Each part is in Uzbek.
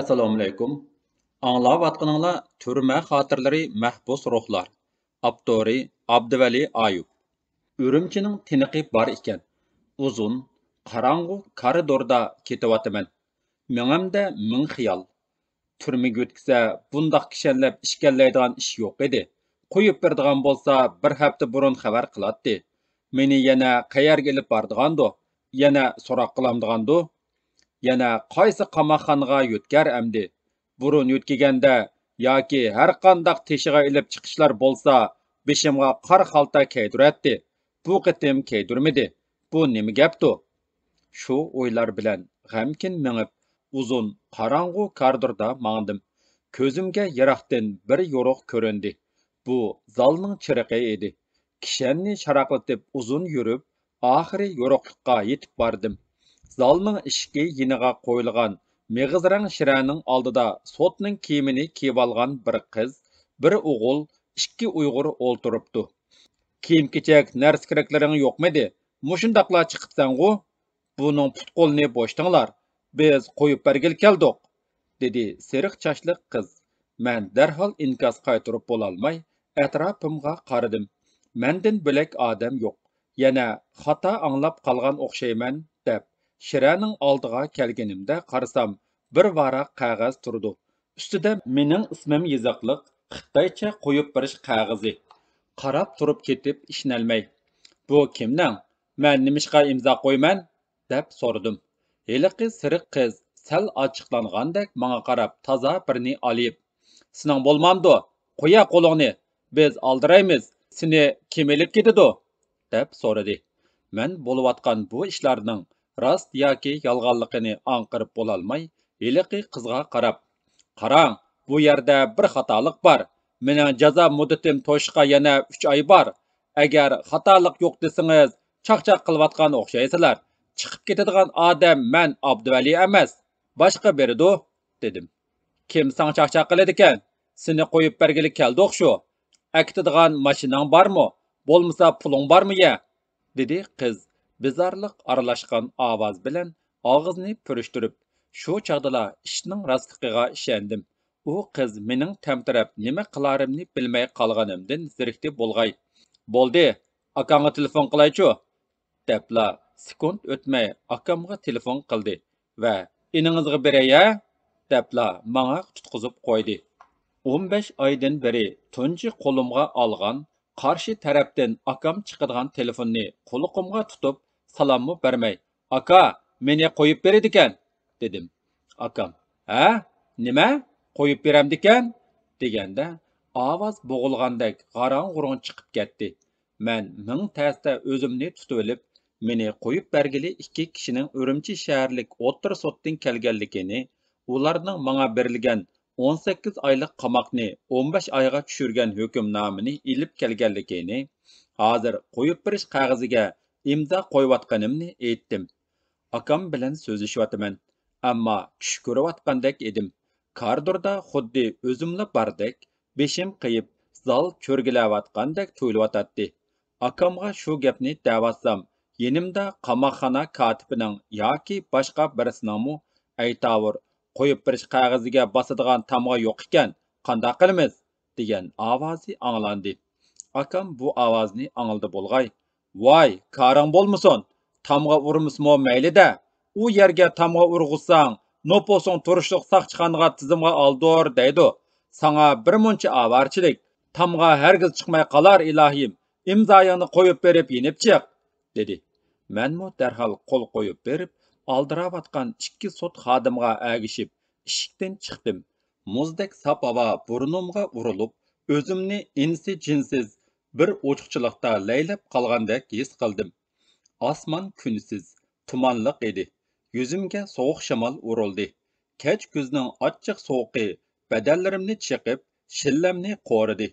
assalomu alaykum anglayotganinglar turma xotirlari mahbus ruhlar avtori abduvali ayub urumchining tiniqi bor ekan uzun qorong'u koridorda ketyaptiman mingimda ming xiyol turmaga o'tkazsa bundoq kishanlab ishkallaydigan ish yo'q edi qo'yib berdigan bo'lsa bir hafta burun xabar qiladdi meni yana qayerga ilib bordig'andu yana so'roq qilamdig'andu yana qaysi qamoqxonaga yo'tkar amdi burun yo'tkiganda yoki har qandoq teshiga ilib chiqishlar bo'lsa beshimga qor xalta kayduratdi bu qitim kaydurmidi bu nima gapdu shu o'ylar bilan g'amkin mingib uzun qorong'u koridorda mangdim ko'zimga yiroqdan bir yo'ruq ko'rindi bu zalning chirig'i edi kishanni sharaqlatib uzun yurib oxiri yo'riqliqqa yetib bordim زالنىڭ ئىشىكى يېنىغا قويۇلغان مېغىز رەڭ شىرەنىڭ ئالدىدا سوتنىڭ كىيىمىنى كىيىۋالغان بىر قىز بىر ئوغۇل ئىككى ئۇيغۇر ئولتۇرۇپتۇ كىيىم كېچەك نەرسە كېرەكلىرىڭ يوقمىدى مۇشۇنداقلا چىقىپسەنغۇ بۇنىڭ پۇت قولىنى بوشىتىڭلار بىز قويۇپ بەرگىلى كەلدۇق دېدى سېرىق چاچلىق قىز مەن دەرھال ئىنكاس قايتۇرۇپ بولالماي ئەتراپىمغا قارىدىم مەندىن بۆلەك ئادەم يوق يەنە خاتا ئاڭلاپ قالغان ئوخشايمەن shiraning oldiga kelganimda qarasam bir varaq qog'oz turdi ustida mening ismim yiziqliq xitoycha qo'yib berish qog'ozi qarab turib ketib ishnalmay bu kimning man nimishqa imzo qo'yman deb so'radim heliqi siriq qiz sal ochiqlangandek manga qarab toza birni olib sining bo'lmamdi qo'ya qo'lingni biz oldiraymiz seni kim ilib ketidi deb so'radi man bo'layotgan bu ishlarning راست ياكى يالغانلىقىنى ئاڭقىرىپ بولالماي ھېلىقى قىزغا قاراپ قاراڭ بۇ يەردە بىر خاتالىق بار مېنىڭ جازا مۇددىتىم توشۇشقا يەنە ئۈچ ئاي بار ئەگەر خاتالىق يوق دېسىڭىز چاقچاق قىلىۋاتقان ئوخشايسىلەر چىقىپ كېتىدىغان ئادەم مەن ئابدۇۋەلى ئەمەس باشقا بېرىدۇ دېدىم كىم ساڭا چاقچاق قىلىدىكەن سېنى قويۇپ بەرگىلى كەلدۇق شۇ ئەكىتىدىغان ماشىناڭ بارمۇ بولمىسا پۇلۇڭ بارمۇ يە دېدى قىز بىزارلىق ئارىلاشقان ئاۋاز بىلەن ئاغزىنى پۈرۈشتۈرۈپ شۇ چاغدىلا ئىشنىڭ راستلىقىغا ئىشەندىم ئۇ قىز مېنىڭ تەمتىرەپ نېمە قىلارىمنى بىلمەي قالغىنىمدىن زېرىكتى بولغاي بولدى ئاكاڭغا تېلېفون قىلايچۇ دەپلا سېكۇنت ئۆتمەي ئاكامغا تېلېفون قىلدى ۋە ئىنىڭىزغا بېرەي ھە دەپلا ماڭا تۇتقۇزۇپ قويدى ئون بەش ئايدىن بېرى تۇنجى قولۇمغا ئالغان قارشى تەرەپتىن ئاكام چىقىدىغان تېلېفوننى قۇلىقىمغا салам мұ бәрмей. Ака, мене қойып бередікен, дедім. Акам, ә, неме, қойып беремдікен, дегенде, аваз бұғылғандай ғаран ғұрын чықып кәтті. Мән мұң тәсті өзімне тұты өліп, қойып бәргілі ікі кішінің өрімчі шәрлік отыр соттың кәлгәлікені, олардың маңа берілген 18 айлық қамақны 15 айға түшірген өкім намыны иліп кәлгәлікені, азыр қойып біріш қағызыға imza qo'yayotganimni aytdim akam bilan so'zlashyapman ammo tush ko'rayotgandek edim koridorda xuddi o'zimla bordek beshim qiyib zal cho'rgilayotgandek tuyulayotdi akamga shu gapni davatsam yenimda qamoqxona kotibining yoki boshqa birisiningmi aytavur qo'yib berish qog'oziga bosadigan tamg'a yo'q ekan qandoq qilamiz degan ovozi anglandi akam bu ovozni angladi bo'lg'ay voy karang bo'lmasin tomg'a urmismo maylida u yerga tomg'a urg'usang noposong turishliq soqchiqanig'a tizimga oldir deydi sanga bir muncha avarchilik tomg'a hargiz chiqmay qolar ilohim imzoyingni qo'yib berib yenib chiq dedi manmu darhol qo'l qo'yib berib oldirayotgan ikki sot xodimga agishib әгішіп, chiqdim muzdek sap havo burnimga urilib o'zimni insi jinsiz bir o'chiqchilikda laylab qolgandek his qildim osmon kunsiz tumanliq edi yuzimga sovuq shamol urildi kech kuzning achchiq sovuqi badanlarimni chiqib shillamni qo'ridi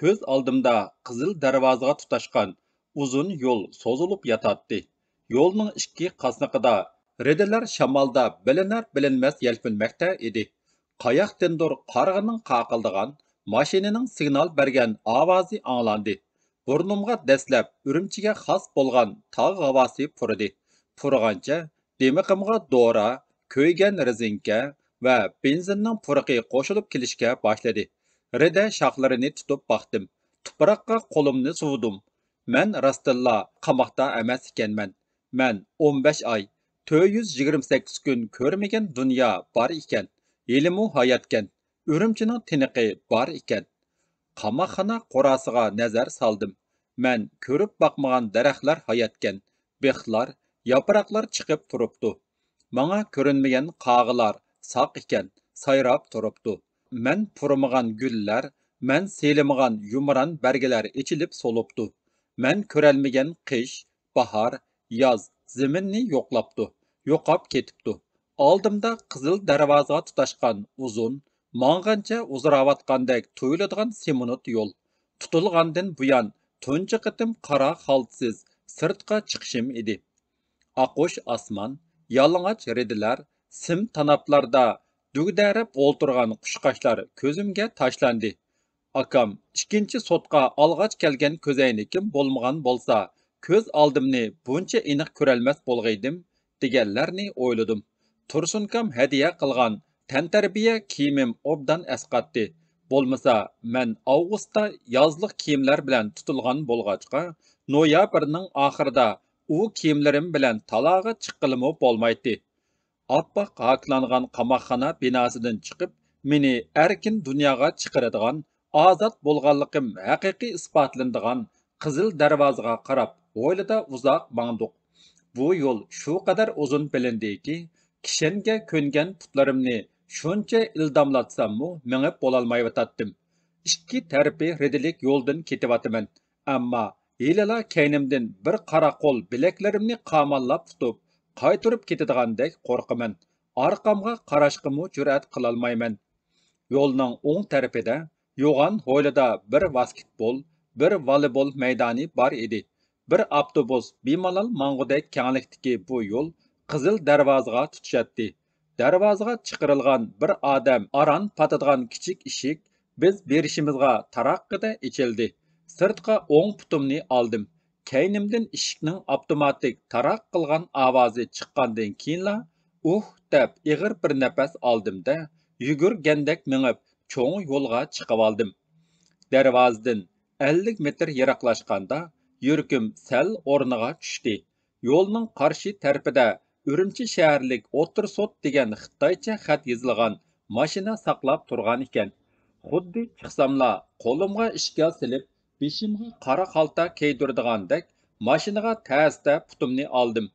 ko'z oldimda qizil darvozaga tutashgan uzun yo'l so'zilib yotadi yo'lning ikki qasniqida ridalar shamolda bilinar bilinmas yelpinmoqda edi qayoqdandir qarg'ining qaqildigan mashinaning signal bergan ovozi anglandi بۇرنۇمغا dastlab urimchiga xos bo'lgan tog' ھاۋاسى پۇرىدى پۇرىغانچە دىمىقىمغا dora كۆيگەن rezinka va بېنزىننىڭ puriqi qo'shilib kelishga boshladi رېدە شاخلىرىنى tutib باقتىم tuproqqa qo'limni suvdim مەن راستتىنلا qamoqda emas ekanman مەن 15 oy 428 كۈن كۆرمىگەن دۇنيا بار ئىكەن ھېلىمۇ ھاياتكەن urimchining tiniqi bor ekan qamoqxona qorasiga nazar soldim man ko'rib boqmagan daraxtlar hayotgan bixlar yaproqlar chiqib turibdi manga ko'rinmagan qog'ilar soq ekan sayrab turibdi man purmagan gullar man selimagan yumron barglar ichilib so'libdi man ko'rolmagan qish bahor yoz ziminni yo'qlabdi yo'qab ketibdi oldimda qizil darvoza tutashgan uzun ماڭغانچە ئۇزىراۋاتقاندەك تۇيۇلىدىغان سېمونت يول. تۇتۇلغاندىن بۇيان تۇنجى قېتىم قارا خالتىسىز سىرتقا چىقىشىم ئىدى. ئاقۇش ئاسمان، يالىڭاچ танапларда سىم تاناپلاردا دۈگدەرەپ ئولتۇرغان قۇشقاچلار Акам, تاشلاندى. сотқа алғач سوتقا ئالغاچ كەلگەن كۆزەينىكىم بولمىغان بولسا كۆز ئالدىمنى بۇنچە ئېنىق كۆرەلمەس بولغىيدىم دېگەنلەرنى ئويلىدىم تۇرسۇنكام ھەدىيە قىلغان تەنتەربىيە كىيىمىم ئوبدان ئەسقاتتى بولمىسا مەن ئاۋغۇستتا يازلىق كىيىملەر بىلەن تۇتۇلغان بولغاچقا نويابىرنىڭ ئاخىرىدا ئۇ كىيىملىرىم بىلەن تالاغا چىققىلىمۇ بولمايتتى ئاپئاق ھاكلانغان قاماقخانا بىناسىدىن چىقىپ مېنى ئەركىن دۇنياغا چىقىرىدىغان ئازاد بولغانلىقىم ھەقىقىي ئىسپاتلىنىدىغان قىزىل دەرۋازىغا قاراپ ھويلىدا ئۇزاق ماڭدۇق bu yo'l shu qadar uzun bilindiki kishanga ko'نgan پۇتلىرىمنى shuncha ildamlatsammu mingib bo'lolmayvotatdim ikki tarpi ridilik yo'ldan ketyaptiman ammo hilala kaynimdin bir qora qo'l bilaklarimni qamallab tutib qaytirib ketadigandek qo'rqaman orqamga qarashqimu jur'at qilolmayman yo'lning o'ng tarafida yo'g'on ho'lida bir basketbol bir voleybol maydoni bor edi bir avtobus bemalol mang'uday kenglikdagi bu yo'l qizil darvozaga tutishyapti darvozaga chiqarilgan bir odam aron patadigan kichik eshik biz berishimizga taraqqida ichildi sirtqa o'ng putimni oldim kaynimdan eshikning avtomatik taraq qilgan ovozi chiqqandan keyinla uh deb ig'ir bir nafas oldimda yugurgandek mingib cho'ng yo'lga chiqib oldim darvozadan 50 metr yiroqlashganda yurkim sal o'rniga tushdi yo'lning qarshi tarpida ئۈرۈمچى شەھەرلىك ئوتتۇرا سوت دېگەن خىتايچە خەت يېزىلغان ماشىنا ساقلاپ تۇرغان ئىكەن خۇددى چىقساملا قولۇمغا ئىشكال سېلىپ بېشىمغا قارا خالتا كىيدۈرىدىغاندەك ماشىنىغا تەستە پۇتۇمنى ئالدىم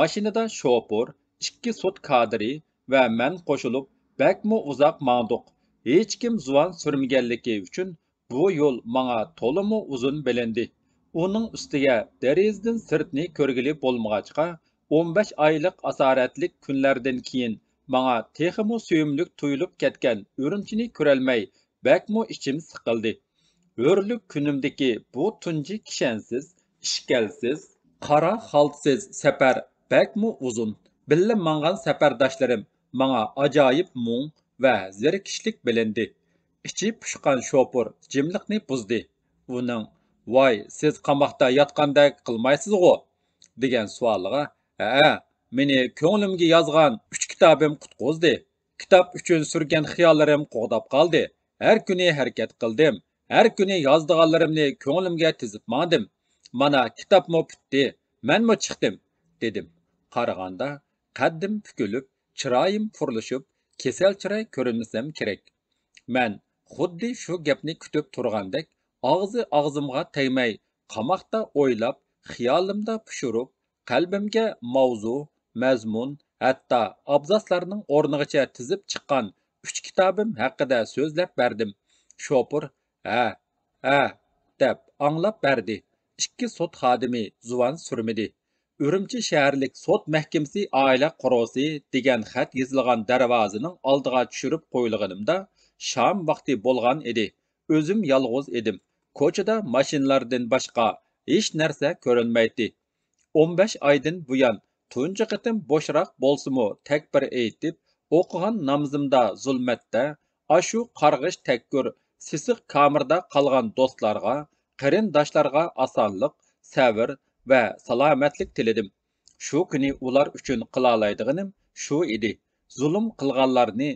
ماشىنىدا شوپۇر ئىككى سوت كادىرى ۋە مەن قوشۇلۇپ بەكمۇ ئۇزاق ماڭدۇق ھېچكىم زۇۋان سۈرمىگەنلىكى ئۈچۈن بۇ يول ماڭا تولىمۇ ئۇزۇن بىلىندى ئۇنىڭ ئۈستىگە دېرىزىدىن سىرتنى كۆرگىلى بولمىغاچقا 15 oylik asoratlik kunlardan keyin manga texmu suyumlik tuyulib ketgan o'rinchini ko'rolmay bakmu ichim siqildi o'rlik kunimdagi bu tunji kishansiz ishkalsiz qora xaltsiz safar bakmu uzun billa mangan safardoshlarim manga ajoyib mung va zerikishlik bilindi ichi pushqan shopur jimliqni buzdi uning voy siz qamoqda yotgandek qilmaysiz g'u degan savoliga ha meni ko'nglimga yozgan uch kitobim qutquzdi kitob uchun surgan xiyollarim qo'g'dab qoldi har kuni harakat qildim har kuni yozdiganlarimni ko'nglimga tizib mondim mana kitobmi bitdi мо chiqdim dedim qaraganda qaddim pukilib chiroyim purlashib кесел chiroy ko'rinsam керек. man xuddi şu gapni күтіп тұрғандек, og'zi og'zimga tegmay қамақта o'ylab xiyolimda pushurib qalbimga mavzu mazmun hatto abzaslarning o'rnigacha tizib chiqqan uch kitobim haqida so'zlab berdim shopir ha ha deb anglab berdi ikki sot xodimi zuvan surmidi Үрімчі шәһәрлік sot мәхкемесі oila құрысы degan xat yozilgan darvozaning oldiga tushirib qo'yilganimda шам vaqti bo'lgan edi o'zim yolg'iz edim ko'chada mashinalardan boshqa hech narsa ko'rinmaydi 15 ئايدىن بۇيان تۇنجى قېتىم بوشراق بولسىمۇ تەكبىر ئېيتىپ ئوقۇغان نامىزىمدا زۇلمەتتە ئاشۇ قارغىش تەككۈر سېسىق كامېردا قالغان دوستلارغا قېرىنداشلارغا ئاسانلىق سەۋر ۋە سالامەتلىك تىلىدىم شۇ كۈنى ئۇلار ئۈچۈن قىلالايدىغىنىم شۇ ئىدى zulm قىلغانلارنى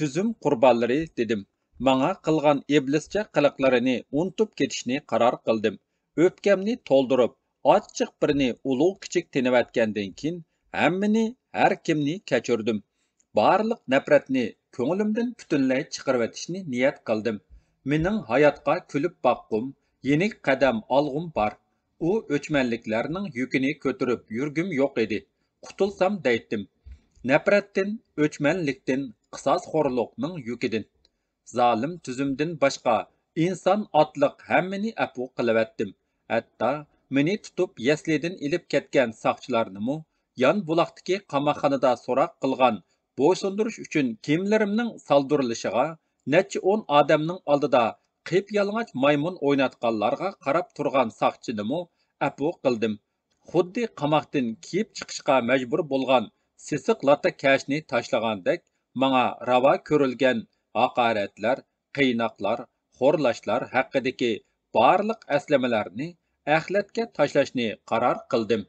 تۈزۈم قۇربانلىرى دېدىم ماڭا قىلغان ئىبلىسچە قىلىقلىرىنى ئۇنتۇپ كېتىشنى قارار قىلدىم ئۆپكەمنى تولدۇرۇپ ochiq birni ulug' kichik tinivatgandan keyin hammani har kimni kechirdim barliq nafratni ko'nglimdan butunlay chiqarvatishni niyat qildim mening hayotga kulib boqqum yenik qadam olg'um bor u o'chmanliklarning yukini ko'tarib yurgim yo'q edi qutulsam daydim nafratdan o'chmanlikdan qisosxo'rlikning yukidan zolim tuzumdan boshqa inson otliq hammani afu qilavatdim hatto مېنى تۇتۇپ يەسلىدىن ئېلىپ كەتكەن ساقچىلارنىمۇ يان بۇلاقتىكى قاماقخانىدا سوراق قىلغان بويسۇندۇرۇش ئۈچۈن كىيىملىرىمنىڭ سالدۇرلىشىغا نەچچە ئون ئادەمنىڭ ئالدىدا yalang'och مايمۇن ئويناتقانلارغا قاراپ تۇرغان ساقچىنىمۇ ئەپۇ قىلدىم خۇددى قاماقتىن كىيىپ چىقىشقا مەجبۇر بولغان سېسىق لاتا كەشنى تاشلىغاندەك ماڭا راۋا كۆرۈلگەن ھاقارەتلەر قىيناقلار خورلاشلار ھەققىدىكى بارلىق ئەسلىمىلەرنى axlatga tashlashni qaror qildim